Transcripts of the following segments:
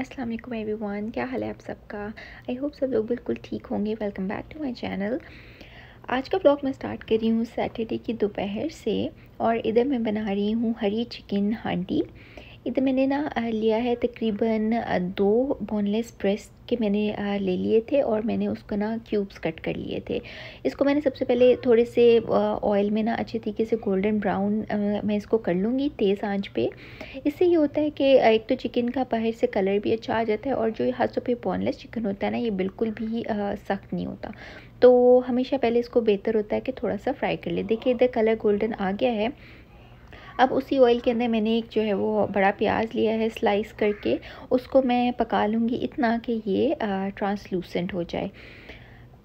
अस्सलाम वालेकुम एवरीवन क्या हाल है आप सबका आई होप सब लोग बिल्कुल ठीक होंगे welcome back to my channel आज का ब्लॉग मैं स्टार्ट कर रही हूँ सैटरडे की दोपहर से और इधर मैं बना रही हूँ हरी चिकन हांडी इधर मैंने ना लिया है तकरीबन दो बोनलेस ब्रेस्ट के मैंने ले लिए थे और मैंने उसको ना क्यूब्स कट कर लिए थे इसको मैंने सबसे पहले थोड़े से ऑयल में ना अच्छे तरीके से गोल्डन ब्राउन मैं इसको कर लूँगी तेज़ आंच पे इससे ये होता है कि एक तो चिकन का बाहर से कलर भी अच्छा आ जाता है और जो हाथों पर बोनलेस चिकन होता है ना ये बिल्कुल भी सख्त नहीं होता तो हमेशा पहले इसको बेहतर होता है कि थोड़ा सा फ्राई कर ले देखिए इधर कलर गोल्डन आ गया है अब उसी ऑयल के अंदर मैंने एक जो है वो बड़ा प्याज लिया है स्लाइस करके उसको मैं पका लूँगी इतना कि ये ट्रांसलूसेंट हो जाए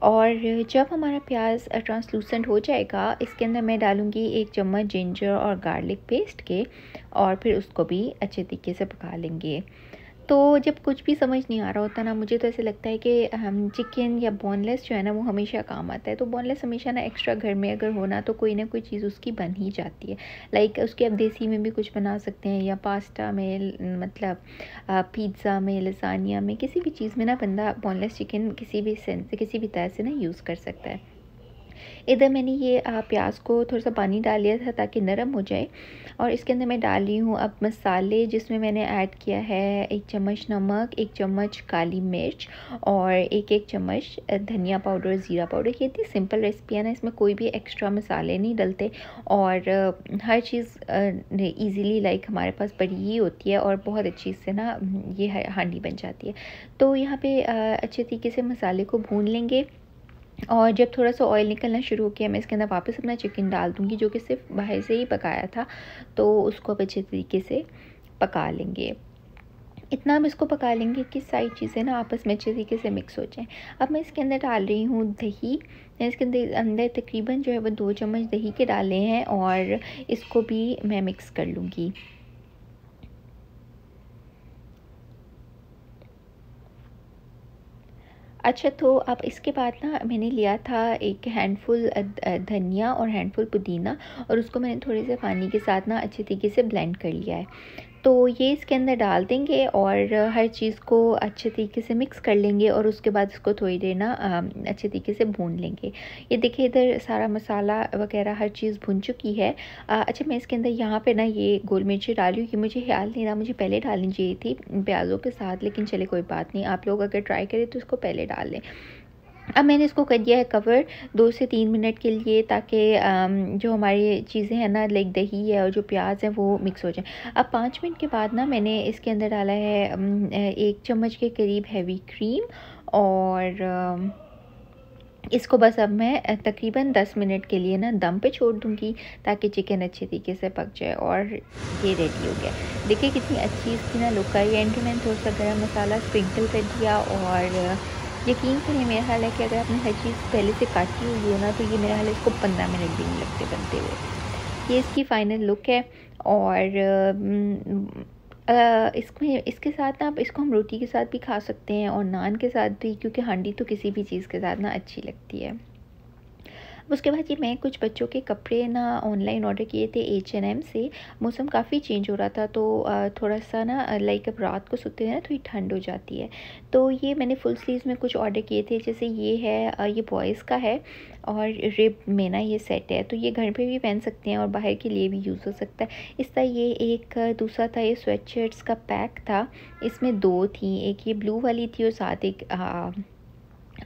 और जब हमारा प्याज ट्रांसलूसेंट हो जाएगा इसके अंदर मैं डालूँगी एक चम्मच जिंजर और गार्लिक पेस्ट के और फिर उसको भी अच्छे तरीके से पका लेंगे तो जब कुछ भी समझ नहीं आ रहा होता ना मुझे तो ऐसे लगता है कि हम चिकन या बोनलेस जो है ना वो हमेशा काम आता है तो बोनलेस हमेशा ना एक्स्ट्रा घर में अगर हो ना तो कोई ना कोई चीज़ उसकी बन ही जाती है लाइक उसके आप देसी में भी कुछ बना सकते हैं या पास्ता में मतलब पिज़्ज़ा में लसानिया में किसी भी चीज़ में ना बंदा बोनलेस चिकन किसी भी सेंस किसी भी तरह से ना यूज़ कर सकता है इधर मैंने ये प्याज को थोड़ा सा पानी डाल लिया था ताकि नरम हो जाए और इसके अंदर मैं डाल रही हूँ अब मसाले जिसमें मैंने ऐड किया है एक चम्मच नमक एक चम्मच काली मिर्च और एक एक चम्मच धनिया पाउडर ज़ीरा पाउडर ये इतनी सिंपल रेसिपी है ना इसमें कोई भी एक्स्ट्रा मसाले नहीं डलते और हर चीज़ ईज़िली लाइक हमारे पास बड़ी ही होती है और बहुत अच्छी से ना ये हांडी बन जाती है तो यहाँ पर अच्छे तरीके से मसाले को भून लेंगे और जब थोड़ा सा ऑयल निकलना शुरू हो गया मैं इसके अंदर वापस अपना चिकन डाल दूँगी जो कि सिर्फ बाहर से ही पकाया था तो उसको आप अच्छे तरीके से पका लेंगे इतना हम इसको पका लेंगे कि सारी चीज़ें ना आपस में अच्छे तरीके से मिक्स हो जाएं अब मैं इसके अंदर डाल रही हूँ दही मैं इसके अंदर अंदर तकरीबन जो है वो दो चम्मच दही के डाले हैं और इसको भी मैं मिक्स कर लूँगी अच्छा तो अब इसके बाद ना मैंने लिया था एक हैंडफुल धनिया और हैंडफुल पुदीना और उसको मैंने थोड़े से पानी के साथ ना अच्छे तरीके से ब्लेंड कर लिया है तो ये इसके अंदर डाल देंगे और हर चीज़ को अच्छे तरीके से मिक्स कर लेंगे और उसके बाद इसको थोड़ी देर ना अच्छे तरीके से भून लेंगे ये देखिए इधर सारा मसाला वगैरह हर चीज़ भुन चुकी है अच्छा मैं इसके अंदर यहाँ पे ना ये गोल मिर्ची डाली कि मुझे ख्याल नहीं रहा मुझे पहले डालनी चाहिए थी प्याज़ों के साथ लेकिन चले कोई बात नहीं आप लोग अगर ट्राई करें तो इसको पहले डाल लें अब मैंने इसको कर दिया है कवर दो से तीन मिनट के लिए ताकि जो हमारी चीज़ें हैं ना लाइक दही है और जो प्याज है वो मिक्स हो जाए अब पाँच मिनट के बाद ना मैंने इसके अंदर डाला है एक चम्मच के करीब हैवी क्रीम और इसको बस अब मैं तकरीबन 10 मिनट के लिए ना दम पे छोड़ दूंगी ताकि चिकन अच्छे तरीके से पक जाए और ये रेडी हो गया देखिए कितनी अच्छी इसकी ना लुक आई एंड मैंने थोड़ा सा गर्म मसाला स्प्रिंकल कर दिया और यकीन करिए तो मेरा हाल है कि अगर आपने हर चीज़ पहले से काटी हुई हो ना तो ये मेरा हाल है इसको पंद्रह मिनट भी नहीं लगते बनते हुए ये इसकी फाइनल लुक है और इसमें इसके साथ ना आप इसको हम रोटी के साथ भी खा सकते हैं और नान के साथ भी क्योंकि हांडी तो किसी भी चीज़ के साथ ना अच्छी लगती है उसके बाद ये मैं कुछ बच्चों के कपड़े ना ऑनलाइन ऑर्डर किए थे एच एन एम से मौसम काफ़ी चेंज हो रहा था तो थोड़ा सा ना लाइक अब रात को सोते हैं ना थोड़ी तो ठंड हो जाती है तो ये मैंने फुल स्लीव में कुछ ऑर्डर किए थे जैसे ये है ये बॉयज़ का है और रिब में ना ये सेट है तो ये घर पे भी पहन सकते हैं और बाहर के लिए भी यूज़ हो सकता है इस तरह ये एक दूसरा था ये स्वेट शर्ट्स का पैक था इसमें दो थी एक ये ब्लू वाली थी और साथ एक आ,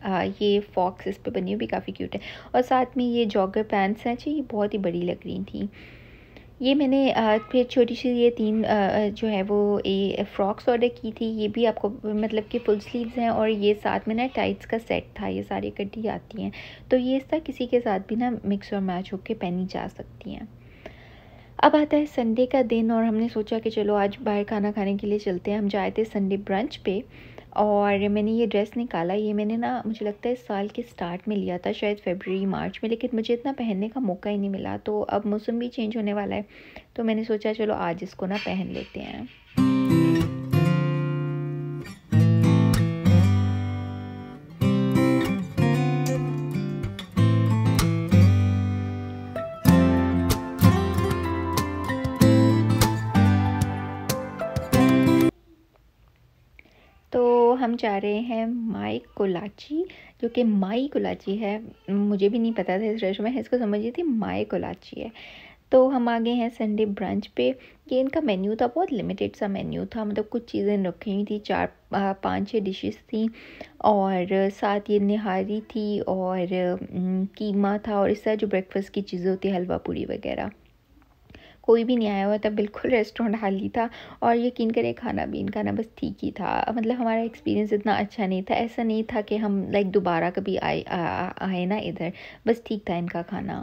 आ, ये फॉक्स इस पर बनी हुई भी काफ़ी क्यूट है और साथ में ये जॉगर पैंट्स हैं जी अच्छा ये बहुत ही बड़ी लग रही थी ये मैंने फिर छोटी सी ये तीन जो है वो ये फ्रॉक्स ऑर्डर की थी ये भी आपको मतलब कि फुल स्लीव्स हैं और ये साथ में ना टाइट्स का सेट था ये सारी इकट्ठी आती हैं तो ये इस तरह किसी के साथ भी ना मिक्स और मैच होकर पहनी जा सकती हैं अब आता है संडे का दिन और हमने सोचा कि चलो आज बाहर खाना खाने के लिए चलते हैं हम जाए थे संडे ब्रंच पे और मैंने ये ड्रेस निकाला ये मैंने ना मुझे लगता है इस साल के स्टार्ट में लिया था शायद फेबररी मार्च में लेकिन मुझे इतना पहनने का मौका ही नहीं मिला तो अब मौसम भी चेंज होने वाला है तो मैंने सोचा चलो आज इसको ना पहन लेते हैं हम जा रहे हैं माई कोलाची जो कि माई कोलाची है मुझे भी नहीं पता था इस रेस्टोरेंट में इसको समझिए थी माई कोलाची है तो हम आ गए हैं संडे ब्रांच पे ये इनका मेन्यू था बहुत लिमिटेड सा मेन्यू था मतलब कुछ चीज़ें रखी हुई थी चार पाँच छः डिशेस थी और साथ ये निहारी थी और कीमा था और इस तरह जो ब्रेकफास्ट की चीज़ें होती हलवा पूरी वगैरह कोई भी नहीं आया हुआ था बिल्कुल रेस्टोरेंट हाली था और यकीन करें खाना भी इनका ना बस ठीक ही था मतलब हमारा एक्सपीरियंस इतना अच्छा नहीं था ऐसा नहीं था कि हम लाइक दोबारा कभी आए आए ना इधर बस ठीक था इनका खाना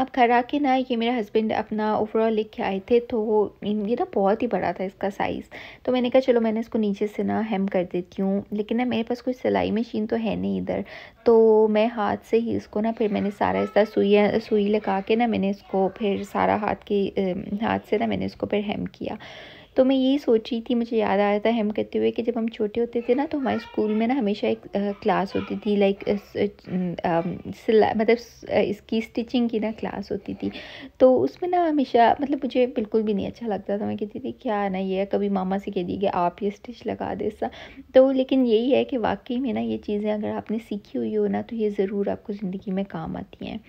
अब घर के ना ये मेरा हस्बैंड अपना ओवरऑल लेके आए थे तो ये ना तो बहुत ही बड़ा था इसका साइज़ तो मैंने कहा चलो मैंने इसको नीचे से ना हेम कर देती हूँ लेकिन ना मेरे पास कोई सिलाई मशीन तो है नहीं इधर तो मैं हाथ से ही इसको ना फिर मैंने सारा इस तरह सुई सुई लगा के ना मैंने इसको फिर सारा हाथ की हाथ से ना मैंने इसको फिर हेम किया तो मैं यही सोच रही थी मुझे याद आया था हम कहते हुए कि जब हम छोटे होते थे ना तो हमारे स्कूल में ना हमेशा एक क्लास होती थी लाइक मतलब इसकी स्टिचिंग की ना क्लास होती थी तो उसमें ना हमेशा मतलब मुझे बिल्कुल भी नहीं अच्छा लगता था मैं कहती थी क्या ना ये कभी मामा से कह दी कि आप ये स्टिच लगा दे सा तो लेकिन यही है कि वाकई में ना ये चीज़ें अगर आपने सीखी हुई हो ना तो ये ज़रूर आपको ज़िंदगी में काम आती हैं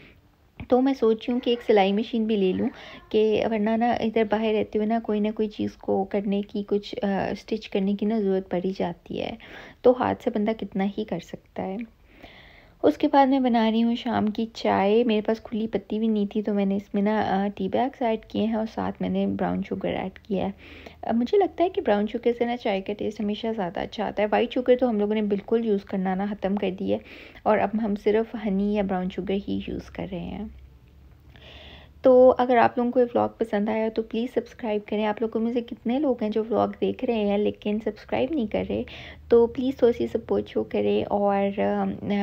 तो मैं सोच रही हूँ कि एक सिलाई मशीन भी ले लूँ कि वरना ना इधर बाहर रहते हुए ना कोई ना कोई चीज़ को करने की कुछ स्टिच करने की ना ज़रूरत पड़ ही जाती है तो हाथ से बंदा कितना ही कर सकता है उसके बाद मैं बना रही हूँ शाम की चाय मेरे पास खुली पत्ती भी नहीं थी तो मैंने इसमें ना टी बैग्स ऐड किए हैं और साथ मैंने ब्राउन शुगर ऐड किया है अब मुझे लगता है कि ब्राउन शुगर से ना चाय का टेस्ट हमेशा ज़्यादा अच्छा आता है वाइट शुगर तो हम लोगों ने बिल्कुल यूज़ करना ना ख़त्म कर दिया है और अब हम सिर्फ हनी या ब्राउन शुगर ही यूज़ कर रहे हैं तो अगर आप लोगों को ये व्लॉग पसंद आया तो प्लीज़ सब्सक्राइब करें आप लोगों में से कितने लोग हैं जो व्लॉग देख रहे हैं लेकिन सब्सक्राइब नहीं कर रहे तो प्लीज़ थोड़ी सी सपोर्ट शो करें और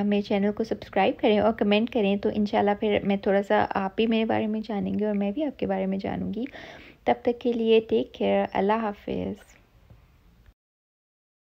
मेरे चैनल को सब्सक्राइब करें और कमेंट करें तो इन फिर मैं थोड़ा सा आप भी मेरे बारे में जानेंगे और मैं भी आपके बारे में जानूँगी तब तक के लिए टेक केयर अल्लाह हाफिज़